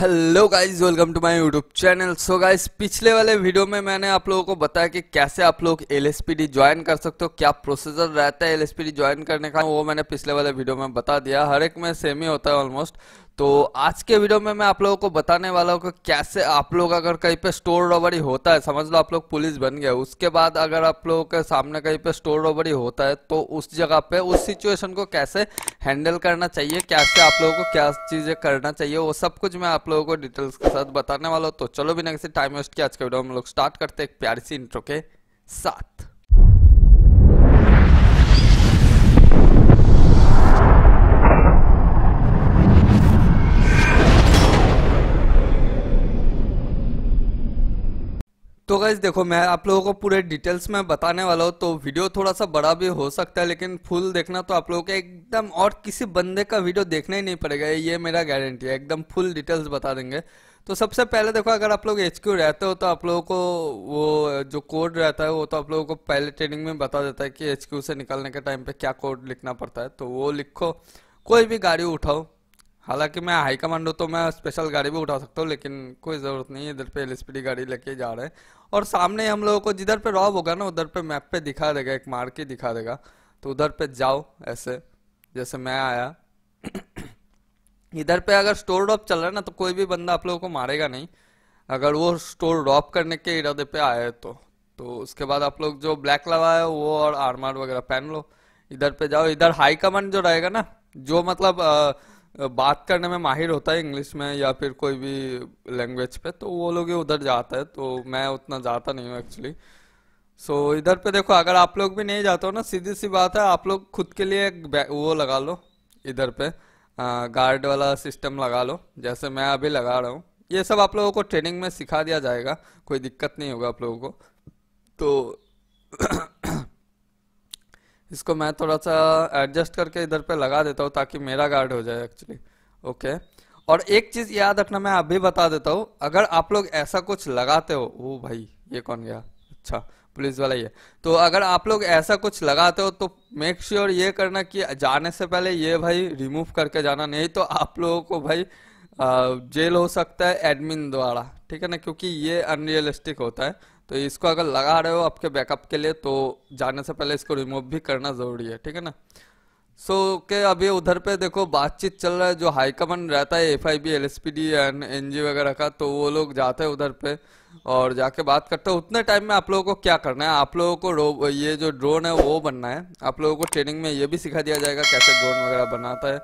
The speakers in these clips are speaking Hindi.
hello guys welcome to my YouTube channel so guys पिछले वाले वीडियो में मैंने आप लोगों को बताया कि कैसे आप लोग एल एस ज्वाइन कर सकते हो क्या प्रोसेसर रहता है एल एस ज्वाइन करने का वो मैंने पिछले वाले वीडियो में बता दिया हर एक में सेम ही होता है ऑलमोस्ट तो आज के वीडियो में मैं आप लोगों को बताने वाला हूँ कि कैसे आप लोग अगर कहीं पे स्टोर रॉबरी होता है समझ लो आप लोग पुलिस बन गए उसके बाद अगर आप लोगों के सामने कहीं पे स्टोर रॉबरी होता है तो उस जगह पे उस सिचुएशन को कैसे हैंडल करना चाहिए कैसे आप लोगों को क्या चीज़ें करना चाहिए वो सब कुछ मैं आप लोगों को डिटेल्स के साथ बताने वाला हूँ तो चलो बिना किसी टाइम वेस्ट किया आज के वीडियो में लोग स्टार्ट करते हैं एक प्यारी सी इंट्रो के साथ तो गैस देखो मैं आप लोगों को पूरे डिटेल्स में बताने वाला हूँ तो वीडियो थोड़ा सा बड़ा भी हो सकता है लेकिन फुल देखना तो आप लोगों के एकदम और किसी बंदे का वीडियो देखना ही नहीं पड़ेगा ये मेरा गारंटी है एकदम फुल डिटेल्स बता देंगे तो सबसे पहले देखो अगर आप लोग एच रहते हो तो आप लोगों को वो जो कोड रहता है वो तो आप लोगों को पहले ट्रेनिंग में बता देता है कि एच से निकलने के टाइम पर क्या कोड लिखना पड़ता है तो वो लिखो कोई भी गाड़ी उठाओ हालांकि मैं हाई कमांडो तो मैं स्पेशल गाड़ी भी उठा सकता हूँ लेकिन कोई ज़रूरत नहीं है इधर पे एल गाड़ी लेके जा रहे हैं और सामने हम लोगों को जिधर पे रॉब होगा ना उधर पे मैप पे दिखा देगा एक मार के दिखा देगा तो उधर पे जाओ ऐसे जैसे मैं आया इधर पे अगर स्टोर ड्रॉप चल रहा है ना तो कोई भी बंदा आप लोगों को मारेगा नहीं अगर वो स्टोर ड्रॉप करने के इरादे पे आए तो तो उसके बाद आप लोग जो ब्लैक है वो और आर्मर वगैरह पहन लो इधर पे जाओ इधर हाई कमांड जो रहेगा ना जो मतलब आ, बात करने में माहिर होता है इंग्लिश में या फिर कोई भी लैंग्वेज पे तो वो लोग उधर जाता है तो मैं उतना जाता नहीं हूँ एक्चुअली सो so, इधर पे देखो अगर आप लोग भी नहीं जाते हो ना सीधी सी बात है आप लोग खुद के लिए एक वो लगा लो इधर पे आ, गार्ड वाला सिस्टम लगा लो जैसे मैं अभी लगा रहा हूँ ये सब आप लोगों को ट्रेनिंग में सिखा दिया जाएगा कोई दिक्कत नहीं होगा आप लोगों को तो इसको मैं थोड़ा सा एडजस्ट करके इधर पे लगा देता हूँ ताकि मेरा गार्ड हो जाए एक्चुअली ओके और एक चीज़ याद रखना मैं अभी बता देता हूँ अगर आप लोग ऐसा कुछ लगाते हो वो भाई ये कौन गया अच्छा पुलिस वाला ये तो अगर आप लोग ऐसा कुछ लगाते हो तो मेक श्योर sure ये करना कि जाने से पहले ये भाई रिमूव करके जाना नहीं तो आप लोगों को भाई जेल हो सकता है एडमिन द्वारा ठीक है ना क्योंकि ये अनरियलिस्टिक होता है तो इसको अगर लगा रहे हो आपके बैकअप के लिए तो जाने से पहले इसको रिमूव भी करना ज़रूरी है ठीक है ना सो so, के अभी उधर पे देखो बातचीत चल रहा है जो हाई कमांड रहता है F I B L S P D and N G वगैरह का तो वो लोग जाते हैं उधर पे और जाके बात करते हैं उतने टाइम में आप लोगों को क्या करना है आप लोगों को ये जो ड्रोन है वो बनना है आप लोगों को ट्रेनिंग में ये भी सिखा दिया जाएगा कैसे ड्रोन वगैरह बनाता है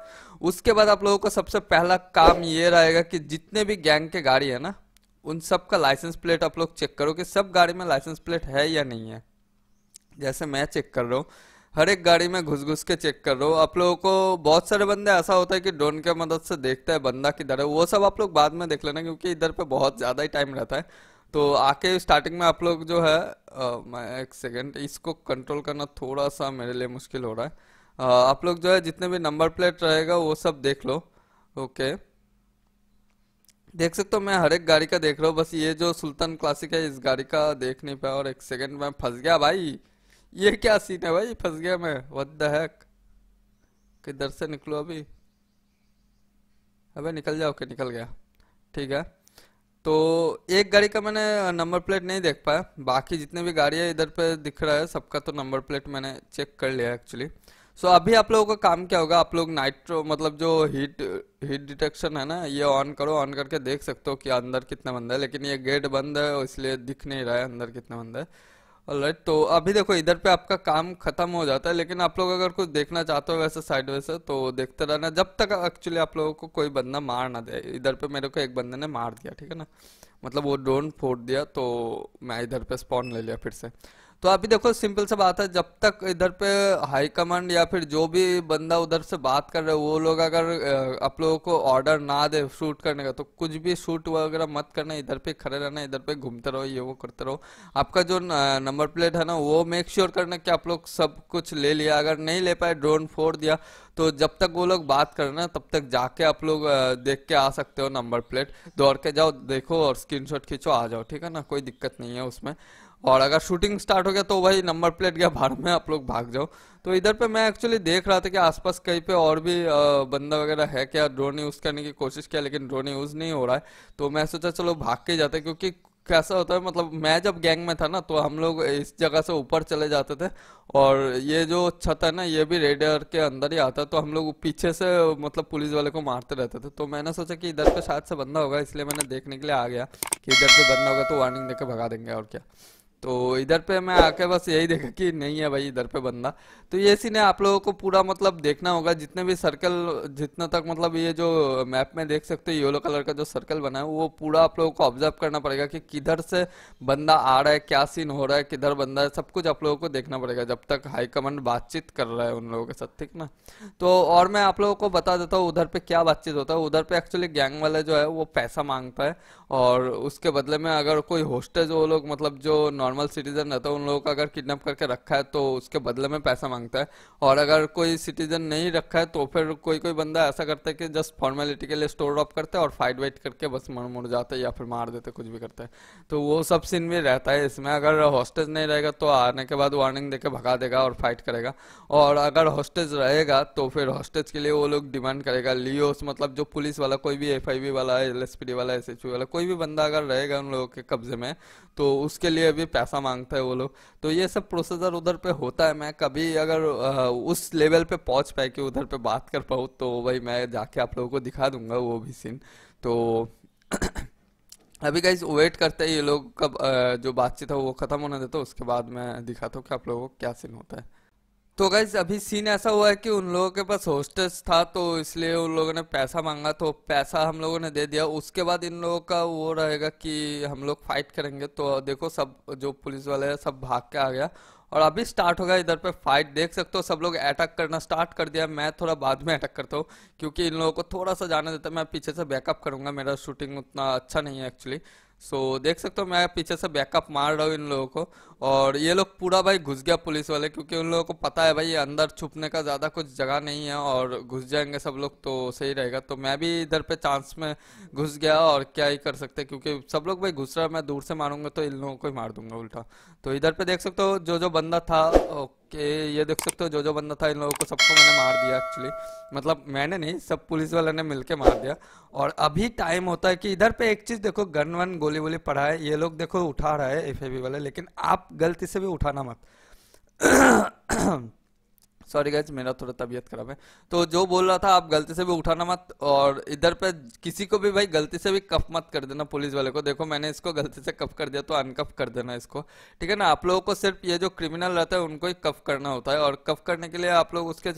उसके बाद आप लोगों को सबसे पहला काम ये रहेगा कि जितने भी गैंग के गाड़ी है ना उन सब का लाइसेंस प्लेट आप लोग चेक करो कि सब गाड़ी में लाइसेंस प्लेट है या नहीं है जैसे मैं चेक कर रहा हूँ हर एक गाड़ी में घुस घुस के चेक कर रहा हूँ आप लोगों को बहुत सारे बंदे ऐसा होता है कि ड्रोन के मदद से देखता है बंदा किधर है वो सब आप लोग बाद में देख लेना क्योंकि इधर पे बहुत ज़्यादा ही टाइम रहता है तो आके स्टार्टिंग में आप लोग जो है आ, मैं एक सेकेंड इसको कंट्रोल करना थोड़ा सा मेरे लिए मुश्किल हो रहा है आ, आप लोग जो है जितने भी नंबर प्लेट रहेगा वो सब देख लो ओके देख सकते हो मैं हर एक गाड़ी का देख रहा हूँ बस ये जो सुल्तान क्लासिक है इस गाड़ी का देख नहीं पाया और एक सेकंड में फंस गया भाई ये क्या सीन है भाई फंस गया मैं व्हाट द हैक किधर से निकलो अभी अबे निकल जाओ के निकल गया ठीक है तो एक गाड़ी का मैंने नंबर प्लेट नहीं देख पाया बाकी जितने भी गाड़ियाँ इधर पे दिख रहा है सबका तो नंबर प्लेट मैंने चेक कर लिया एक्चुअली सो so, अभी आप लोगों का काम क्या होगा आप लोग नाइट्रो मतलब जो हीट हीट डिटेक्शन है ना ये ऑन करो ऑन करके देख सकते हो कि अंदर कितना बंदा है लेकिन ये गेट बंद है इसलिए दिख नहीं रहा है अंदर कितना बंदा है राइट तो अभी देखो इधर पे आपका काम खत्म हो जाता है लेकिन आप लोग अगर कुछ देखना चाहते हो वैसे साइड वैसे तो देखते रहना जब तक एक्चुअली आप लोगों को कोई बंदा मार ना दे इधर पे मेरे को एक बंदे ने मार दिया ठीक है ना मतलब वो ड्रोन फोड़ दिया तो मैं इधर पे स्पॉन ले लिया फिर से तो अभी देखो सिंपल से बात है जब तक इधर पे हाई कमांड या फिर जो भी बंदा उधर से बात कर रहे हो वो लोग अगर आप लोगों को ऑर्डर ना दे शूट करने का तो कुछ भी शूट वगैरह मत करना इधर पे खड़े रहना इधर पे घूमते रहो ये वो करते रहो आपका जो नंबर प्लेट है ना वो मेक श्योर करना कि आप लोग सब कुछ ले लिया अगर नहीं ले पाए ड्रोन फोड़ दिया तो जब तक वो लोग बात कर ना तब तक जाके आप लोग देख के आ सकते हो नंबर प्लेट दौड़ के जाओ देखो और स्क्रीन खींचो आ जाओ ठीक है ना कोई दिक्कत नहीं है उसमें और अगर शूटिंग स्टार्ट हो गया तो वही नंबर प्लेट गया बाहर में आप लोग भाग जाओ तो इधर पे मैं एक्चुअली देख रहा था कि आसपास कहीं पे और भी बंदा वगैरह है क्या ड्रोन यूज़ करने की कोशिश किया लेकिन ड्रोन यूज़ नहीं हो रहा है तो मैं सोचा चलो भाग के जाते क्योंकि कैसा होता है मतलब मैं जब गैंग में था ना तो हम लोग इस जगह से ऊपर चले जाते थे और ये जो छत है ना ये भी रेडियर के अंदर ही आता है तो हम लोग पीछे से मतलब पुलिस वाले को मारते रहते थे तो मैंने सोचा कि इधर पे तो शायद से बंदा होगा इसलिए मैंने देखने के लिए आ गया कि इधर पे बंदा होगा तो वार्निंग देकर भगा देंगे और क्या तो इधर पे मैं आके बस यही देखा कि नहीं है भाई इधर पे बंदा तो ये सीन है आप लोगों को पूरा मतलब देखना होगा जितने भी सर्कल जितना तक मतलब ये जो मैप में देख सकते हो येलो कलर का जो सर्कल बना है वो पूरा आप लोगों को ऑब्जर्व करना पड़ेगा कि किधर से बंदा आ रहा है क्या सीन हो रहा है किधर बंदा है सब कुछ आप लोगों को देखना पड़ेगा जब तक हाईकमांड बातचीत कर रहा है उन लोगों के साथ ठीक ना तो और मैं आप लोगों को बता देता हूँ उधर पे क्या बातचीत होता है उधर पे एक्चुअली गैंग वाला जो है वो पैसा मांगता है और उसके बदले में अगर कोई होस्टेज वो लोग मतलब जो नॉर्मल नॉर्मल सिटीजन रहता है उन लोगों का अगर किडनैप करके रखा है तो उसके बदले में पैसा मांगता है और अगर कोई सिटीजन नहीं रखा है तो फिर कोई कोई बंदा ऐसा करता है कि जस्ट फॉर्मेलिटी के लिए स्टोर ड्रॉप करता है और फाइट वाइट करके बस मर मुड़ जाते या फिर मार देते कुछ भी करते तो वो सब सीन भी रहता है इसमें अगर हॉस्टेज नहीं रहेगा तो आने के बाद वार्निंग देके भगा देगा और फाइट करेगा और अगर हॉस्टेज रहेगा तो फिर हॉस्टेज के लिए वो लोग डिमांड करेगा लियोस मतलब जो पुलिस वाला कोई भी एफ वाला एल वाला एस वाला कोई भी बंदा अगर रहेगा उन लोगों के कब्जे में तो उसके लिए भी पैसा मांगता है वो लोग तो ये सब प्रोसेसर उधर पे होता है मैं कभी अगर उस लेवल पे पहुंच पाए कि उधर पे बात कर पाऊँ तो भाई मैं जाके आप लोगों को दिखा दूंगा वो भी सीन तो अभी गाइज वेट करते हैं ये लोग कब जो बातचीत है वो ख़त्म होने देता उसके बाद मैं दिखाता हूँ कि आप लोगों को क्या सीन होता है तो गैस अभी सीन ऐसा हुआ है कि उन लोगों के पास होस्टेस था तो इसलिए उन लोगों ने पैसा मांगा तो पैसा हम लोगों ने दे दिया उसके बाद इन लोगों का वो रहेगा कि हम लोग फाइट करेंगे तो देखो सब जो पुलिस वाले हैं सब भाग के आ गया और अभी स्टार्ट होगा इधर पे फाइट देख सकते हो सब लोग अटैक करना स्टार्ट कर दिया मैं थोड़ा बाद में अटैक करता हूँ क्योंकि इन लोगों को थोड़ा सा जाने देता मैं पीछे से बैकअप करूँगा मेरा शूटिंग उतना अच्छा नहीं है एक्चुअली सो so, देख सकते हो मैं पीछे से बैकअप मार रहा हूँ इन लोगों को और ये लोग पूरा भाई घुस गया पुलिस वाले क्योंकि उन लोगों को पता है भाई ये अंदर छुपने का ज़्यादा कुछ जगह नहीं है और घुस जाएंगे सब लोग तो सही रहेगा तो मैं भी इधर पे चांस में घुस गया और क्या ही कर सकते क्योंकि सब लोग भाई घुस रहा मैं दूर से मारूंगा तो इन लोगों को ही मार दूंगा उल्टा तो इधर पे देख सकते हो जो जो बंदा था कि ये देख सकते हो जो जो बंदा था इन लोगों को सबको मैंने मार दिया एक्चुअली मतलब मैंने नहीं सब पुलिस वाले ने मिलके मार दिया और अभी टाइम होता है कि इधर पे एक चीज़ देखो गन वन गोली वोली पढ़ा है ये लोग देखो उठा रहा है एफ वाले लेकिन आप गलती से भी उठाना मत सॉरी गाइज मेरा थोड़ा तबीयत खराब है तो जो बोल रहा था आप गलती से भी उठाना मत और इधर पे किसी को भी भाई गलती से भी कफ मत कर देना पुलिस वाले को देखो मैंने इसको गलती से कफ कर दिया तो अनकफ कर देना इसको ठीक है ना आप लोगों को सिर्फ ये जो क्रिमिनल रहता है उनको ही कफ करना होता है और कफ करने के लिए आप लोग उसके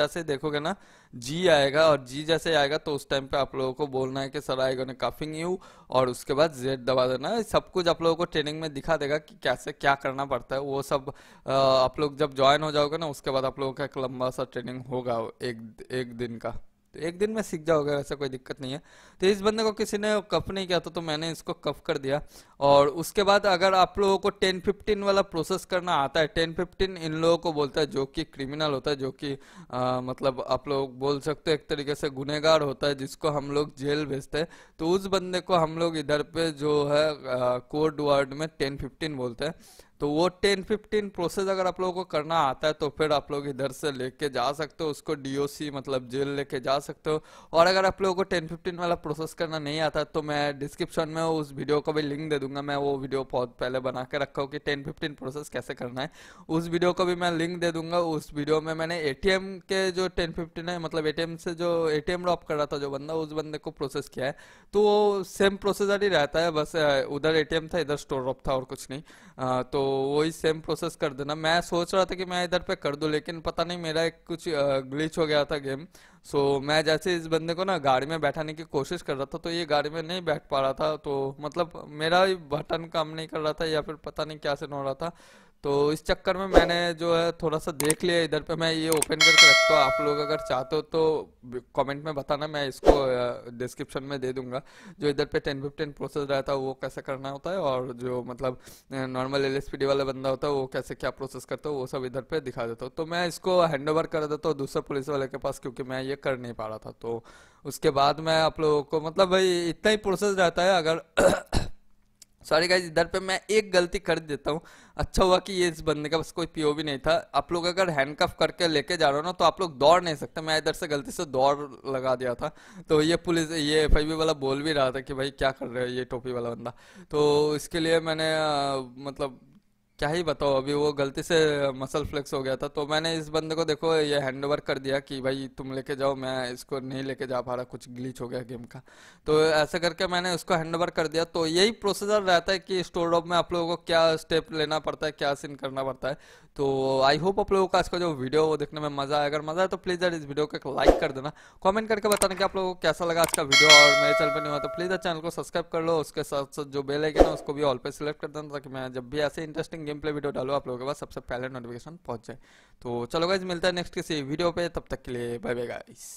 जैसे देखोगे ना जी आएगा और जी जैसे आएगा तो उस टाइम पे आप लोगों को बोलना है कि sir I gonna coughing you और उसके बाद जेड दबा देना है सब कुछ आप लोगों को ट्रेनिंग में दिखा देगा कि कैसे क्या करना पड़ता है वो सब आप लोग जब ज्वाइन हो जाओगे ना उसके बाद आप लोगों का एक लंबा सा ट्रेनिंग होगा एक एक दिन का तो एक दिन में सीख जाओगे ऐसा कोई दिक्कत नहीं है तो इस बंदे को किसी ने कफ नहीं किया था तो मैंने इसको कफ कर दिया और उसके बाद अगर आप लोगों को टेन फिफ्टीन वाला प्रोसेस करना आता है टेन फिफ्टीन इन लोगों को बोलता है जो कि क्रिमिनल होता है जो कि आ, मतलब आप लोग बोल सकते हो एक तरीके से गुनहगार होता है जिसको हम लोग जेल भेजते हैं तो उस बंदे को हम लोग इधर पे जो है कोर्ट वार्ड में टेन फिफ्टीन बोलते हैं तो वो टेन फिफ्टीन प्रोसेस अगर आप लोगों को करना आता है तो फिर आप लोग इधर से लेके जा सकते हो उसको डीओसी मतलब जेल लेके जा सकते हो और अगर आप लोगों को टेन फिफ्टीन वाला प्रोसेस करना नहीं आता तो मैं डिस्क्रिप्शन में उस वीडियो का भी लिंक दे दूंगा मैं वो वीडियो बहुत पहले बना के रखा हूँ कि टेन फिफ्टीन प्रोसेस कैसे करना है उस वीडियो का भी मैं लिंक दे दूंगा उस वीडियो में मैंने ए के जो टेन फिफ्टीन है मतलब ए से जो ए टी ड्रॉप कर रहा था जो बंदा उस बंदे को प्रोसेस किया है तो वो सेम प्रोसेसर ही रहता है बस उधर ए था इधर स्टोर ड्रॉप था और कुछ नहीं तो वही सेम प्रोसेस कर देना मैं सोच रहा था कि मैं इधर पे कर दूँ लेकिन पता नहीं मेरा एक कुछ ग्लिच हो गया था गेम सो so, मैं जैसे इस बंदे को ना गाड़ी में बैठाने की कोशिश कर रहा था तो ये गाड़ी में नहीं बैठ पा रहा था तो मतलब मेरा बटन काम नहीं कर रहा था या फिर पता नहीं क्या सीन हो रहा था तो इस चक्कर में मैंने जो है थोड़ा सा देख लिया इधर पे मैं ये ओपन करके रखता हूँ आप लोग अगर चाहते हो तो कमेंट में बताना मैं इसको डिस्क्रिप्शन में दे दूंगा जो इधर पे टेन फिफ्टीन प्रोसेस रहता है वो कैसे करना होता है और जो मतलब नॉर्मल एल एस वाला बंदा होता है वो कैसे क्या प्रोसेस करता है वो सब इधर पर दिखा देता हूँ तो मैं इसको हैंड ओवर कर देता हूँ दूसरे पुलिस वाले के पास क्योंकि मैं ये कर नहीं पा रहा था तो उसके बाद मैं आप लोगों को मतलब भाई इतना ही प्रोसेस रहता है अगर सॉरी गाइज इधर पे मैं एक गलती कर देता हूँ अच्छा हुआ कि ये इस बंदे का बस कोई पीओ भी नहीं था आप लोग अगर हैंडकफ करके लेके जा रहे हो ना तो आप लोग दौड़ नहीं सकते मैं इधर से गलती से दौड़ लगा दिया था तो ये पुलिस ये एफ वाला बोल भी रहा था कि भाई क्या कर रहे हो ये टोपी वाला बंदा तो इसके लिए मैंने आ, मतलब क्या ही बताओ अभी वो गलती से मसल फ्लेक्स हो गया था तो मैंने इस बंदे को देखो ये हैंड ओवर कर दिया कि भाई तुम लेके जाओ मैं इसको नहीं लेके जा पा रहा कुछ ग्लिच हो गया गेम का तो ऐसे करके मैंने उसको हैंड ओवर कर दिया तो यही प्रोसीजर रहता है कि स्टोर ऑफ में आप लोगों को क्या स्टेप लेना पड़ता है क्या सीन करना पड़ता है तो आई होप आप लोगों का आज का जो वीडियो वो देखने में मज़ा आया अगर मज़ा आया तो प्लीज़ यार इस वीडियो को एक लाइक कर देना कमेंट करके बताना कि आप लोगों को कैसा लगा आज का वीडियो और मेरे चैनल पर नहीं हुआ तो प्लीज़ यार चैनल को सब्सक्राइब कर लो उसके साथ साथ जो बेल आइकन है उसको भी ऑल पे सिलेक्ट कर देना ताकि मैं जब भी ऐसे इंटरेस्टिंग गेम प्ले वीडियो डालू आप लोगों के पास सबसे पहले नोटिफिकेशन पहुंच जाए तो चलो गाइज मिलता है नेक्स्ट किसी वीडियो पे तब तक के लिए बाय बाय गाइस